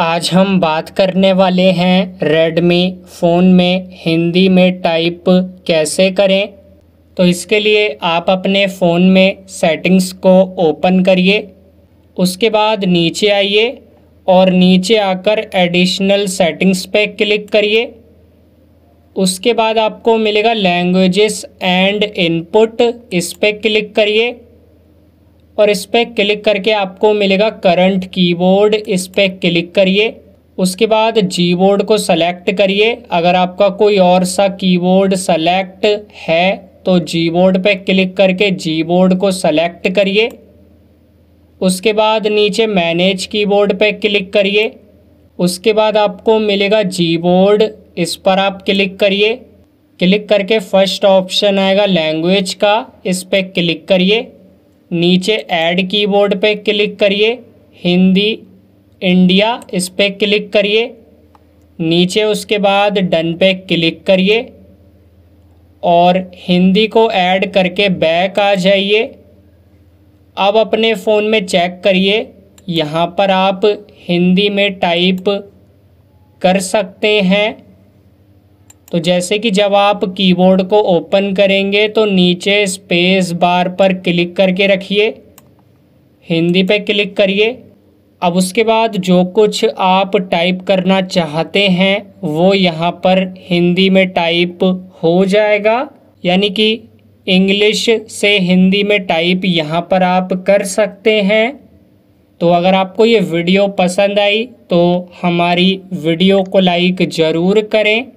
आज हम बात करने वाले हैं रेडमी फ़ोन में हिंदी में टाइप कैसे करें तो इसके लिए आप अपने फ़ोन में सेटिंग्स को ओपन करिए उसके बाद नीचे आइए और नीचे आकर एडिशनल सेटिंग्स पे क्लिक करिए उसके बाद आपको मिलेगा लैंग्वेजेस एंड इनपुट इस पर क्लिक करिए और इस पर क्लिक करके आपको मिलेगा करंट कीबोर्ड इस पर क्लिक करिए उसके बाद जी बोर्ड को सेलेक्ट करिए अगर आपका कोई और सा कीबोर्ड सेलेक्ट है तो जी बोर्ड पर क्लिक करके जी बोर्ड को सेलेक्ट करिए उसके बाद नीचे मैनेज कीबोर्ड पर क्लिक करिए उसके बाद आपको मिलेगा जी बोर्ड इस पर आप क्लिक करिए क्लिक करके फर्स्ट ऑप्शन आएगा लैंग्वेज का इस पर क्लिक करिए नीचे ऐड कीबोर्ड पे क्लिक करिए हिंदी इंडिया इस पर क्लिक करिए नीचे उसके बाद डन पे क्लिक करिए और हिंदी को ऐड करके बैक आ जाइए अब अपने फ़ोन में चेक करिए यहाँ पर आप हिंदी में टाइप कर सकते हैं तो जैसे कि जब आप कीबोर्ड को ओपन करेंगे तो नीचे स्पेस बार पर क्लिक करके रखिए हिंदी पे क्लिक करिए अब उसके बाद जो कुछ आप टाइप करना चाहते हैं वो यहाँ पर हिंदी में टाइप हो जाएगा यानी कि इंग्लिश से हिंदी में टाइप यहाँ पर आप कर सकते हैं तो अगर आपको ये वीडियो पसंद आई तो हमारी वीडियो को लाइक ज़रूर करें